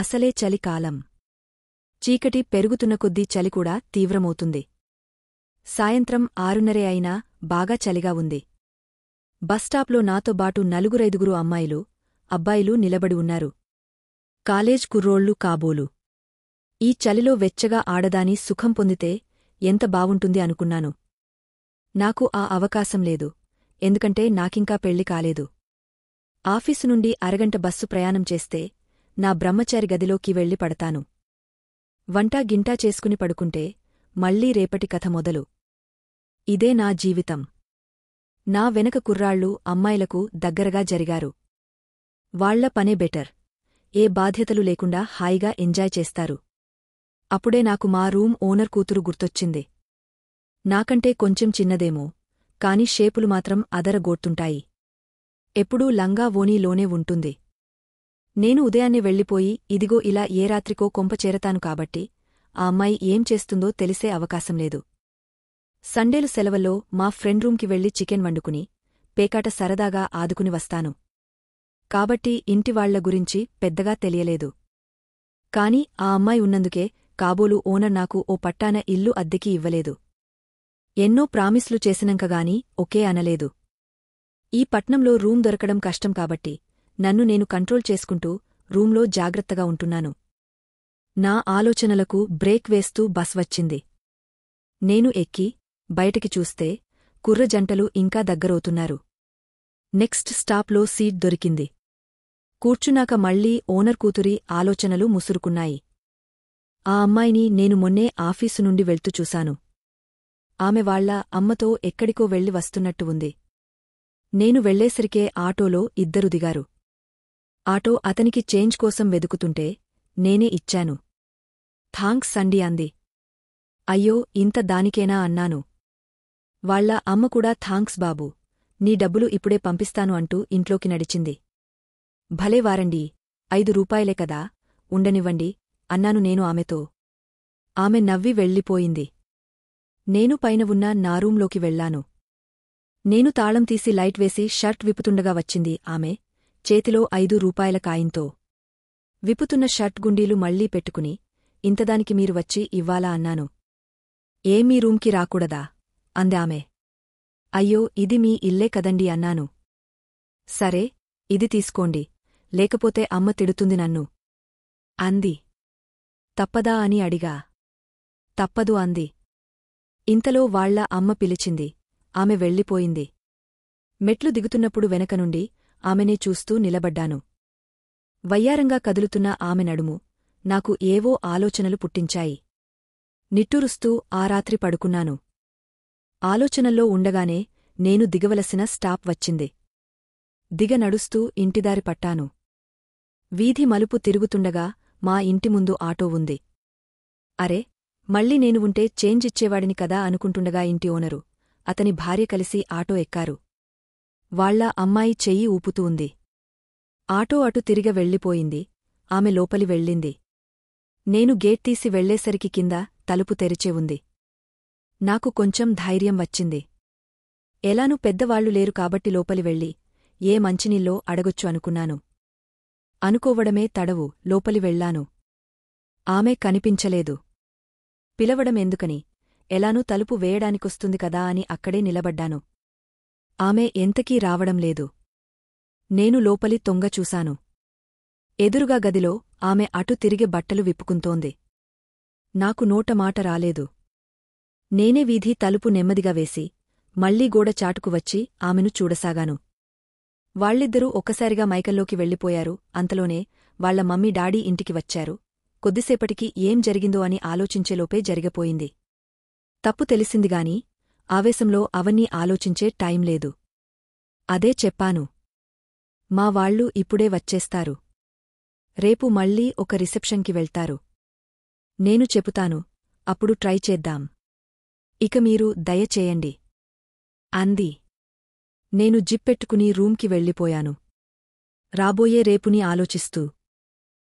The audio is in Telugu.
అసలే చలికాలం చీకటి పెరుగుతున్న కొద్దీ చలికూడా తీవ్రమవుతుంది సాయంత్రం ఆరున్నరే అయినా బాగా చలిగా ఉంది బస్టాప్లో నాతోబాటు నలుగురైదుగురు అమ్మాయిలు అబ్బాయిలు నిలబడి ఉన్నారు కాలేజ్ కుర్రోళ్ళు కాబోలు ఈ చలిలో వెచ్చగా ఆడదాని సుఖం పొందితే ఎంత బావుంటుంది అనుకున్నాను నాకు ఆ అవకాశం లేదు ఎందుకంటే నాకింకా పెళ్లి కాలేదు ఆఫీసు నుండి అరగంట బస్సు ప్రయాణం చేస్తే నా బ్రహ్మచారి గదిలోకి వెళ్లి పడతాను వంటా గింటా చేసుకుని పడుకుంటే మళ్లీ రేపటి కథ మొదలు ఇదే నా జీవితం నా వెనక కుర్రాళ్ళు అమ్మాయిలకు దగ్గరగా జరిగారు వాళ్ల పనే బెటర్ ఏ బాధ్యతలు లేకుండా హాయిగా ఎంజాయ్ చేస్తారు అప్పుడే నాకు మా రూమ్ ఓనర్ కూతురు గుర్తొచ్చింది నాకంటే కొంచెం చిన్నదేమో కాని షేపులు మాత్రం అదరగోడ్తుంటాయి ఎప్పుడూ లంగా ఓనీలోనే ఉంటుంది నేను ఉదయాన్నే వెళ్లిపోయి ఇదిగో ఇలా ఏ రాత్రికో కొంపచేరతాను కాబట్టి ఆ అమ్మాయి ఏం చేస్తుందో తెలిసే అవకాశం లేదు సండేలు సెలవల్లో మా ఫ్రెండ్ రూమ్కి వెళ్లి చికెన్ వండుకుని పేకాట సరదాగా ఆదుకుని వస్తాను కాబట్టి ఇంటివాళ్ల గురించి పెద్దగా తెలియలేదు కాని ఆ అమ్మాయి ఉన్నందుకే కాబోలు ఓనర్ నాకు ఓ పట్టాన ఇల్లు అద్దెకి ఇవ్వలేదు ఎన్నో ప్రామిస్లు చేసినంకగాని ఒకే అనలేదు ఈ పట్నంలో రూమ్ దొరకడం కష్టం కాబట్టి నన్ను నేను కంట్రోల్ చేసుకుంటూ రూంలో జాగ్రత్తగా ఉంటున్నాను నా ఆలోచనలకు బ్రేక్ వేస్తూ బస్ వచ్చింది నేను ఎక్కి బయటికి చూస్తే కుర్ర జంటలు ఇంకా దగ్గరవుతున్నారు నెక్స్ట్ స్టాప్లో సీట్ దొరికింది కూర్చున్నాక మళ్లీ ఓనర్ కూతురి ఆలోచనలు ముసురుకున్నాయి ఆ అమ్మాయిని నేను మొన్నే ఆఫీసు నుండి వెళ్తూ చూశాను ఆమె వాళ్ల అమ్మతో ఎక్కడికో వెళ్లి వస్తున్నట్టు ఉంది నేను వెళ్లేసరికే ఆటోలో ఇద్దరు దిగారు ఆటో అతనికి చేంజ్ కోసం వెదుకుతుంటే నేనే ఇచ్చాను థాంక్స్ అండి అంది అయ్యో ఇంత దానికేనా అన్నాను వాళ్ల అమ్మ కూడా థాంక్స్ బాబు నీ డబ్బులు ఇప్పుడే పంపిస్తాను అంటూ ఇంట్లోకి నడిచింది భలే వారండి ఐదు రూపాయలే కదా ఉండనివ్వండి అన్నాను నేను ఆమెతో ఆమె నవ్వి వెళ్ళిపోయింది నేను పైన ఉన్న నా రూంలోకి వెళ్లాను నేను తాళం తీసి లైట్ వేసి షర్ట్ విప్పుతుండగా వచ్చింది ఆమె చేతిలో ఐదు రూపాయల కాయింతో విపుతున్న షర్ట్ గుండీలు మళ్లీ పెట్టుకుని ఇంతదానికి మీరు వచ్చి ఇవ్వాలా అన్నాను ఏమీ రూంకి రూమ్కి రాకూడదా అందామె అయ్యో ఇది మీ ఇల్లే కదండి అన్నాను సరే ఇది తీసుకోండి లేకపోతే అమ్మ తిడుతుంది నన్ను అంది తప్పదా అని అడిగా తప్పదు అంది ఇంతలో వాళ్ల అమ్మ పిలిచింది ఆమె వెళ్ళిపోయింది మెట్లు దిగుతున్నప్పుడు వెనక నుండి ఆమెనే చూస్తూ నిలబడ్డాను వయ్యారంగా కదులుతున్న ఆమె నడుము నాకు ఏవో ఆలోచనలు పుట్టించాయి నిట్టూరుస్తూ ఆ రాత్రి పడుకున్నాను ఆలోచనల్లో ఉండగానే నేను దిగవలసిన స్టాప్ వచ్చింది దిగ నడుస్తూ ఇంటిదారి పట్టాను వీధి మలుపు తిరుగుతుండగా మా ఇంటి ముందు ఆటో ఉంది అరే మళ్ళీ నేను ఉంటే చేంజ్ ఇచ్చేవాడిని కదా అనుకుంటుండగా ఇంటి ఓనరు అతని భార్య కలిసి ఆటో ఎక్కారు వాళ్ల అమ్మాయి చెయ్యి ఊపుతూ ఉంది ఆటో అటు తిరిగ వెళ్ళిపోయింది ఆమె లోపలి వెళ్ళింది నేను గేట్ తీసి వెళ్లేసరికి కింద తలుపు తెరిచే ఉంది నాకు కొంచెం ధైర్యం వచ్చింది ఎలానూ పెద్దవాళ్లు లేరు కాబట్టి లోపలి వెళ్ళి ఏ మంచినీళ్ళో అడగొచ్చు అనుకున్నాను అనుకోవడమే తడవు లోపలి వెళ్లాను ఆమె కనిపించలేదు పిలవడం ఎందుకని ఎలానూ తలుపు వేయడానికొస్తుంది కదా అని అక్కడే నిలబడ్డాను ఆమె ఎంతకీ రావడం లేదు నేను లోపలి తొంగ చూశాను ఎదురుగా గదిలో ఆమె అటు తిరిగి బట్టలు విప్పుకుంటోంది నాకు నోటమాట రాలేదు నేనే వీధి తలుపు నెమ్మదిగా వేసి మళ్లీ గోడ చాటుకు వచ్చి ఆమెను చూడసాగాను వాళ్ళిద్దరూ ఒక్కసారిగా మైకల్లోకి వెళ్ళిపోయారు అంతలోనే వాళ్ల మమ్మీ డాడీ ఇంటికి వచ్చారు కొద్దిసేపటికి ఏం జరిగిందో అని ఆలోచించేలోపే జరిగిపోయింది తప్పు తెలిసిందిగాని ఆవేశంలో అవన్నీ ఆలోచించే టైం లేదు అదే చెప్పాను మా వాళ్ళు ఇప్పుడే వచ్చేస్తారు రేపు మళ్ళీ ఒక రిసెప్షన్కి వెళ్తారు నేను చెబుతాను అప్పుడు ట్రై చేద్దాం ఇక మీరు దయచేయండి అంది నేను జిప్పెట్టుకుని రూంకి వెళ్ళిపోయాను రాబోయే రేపుని ఆలోచిస్తూ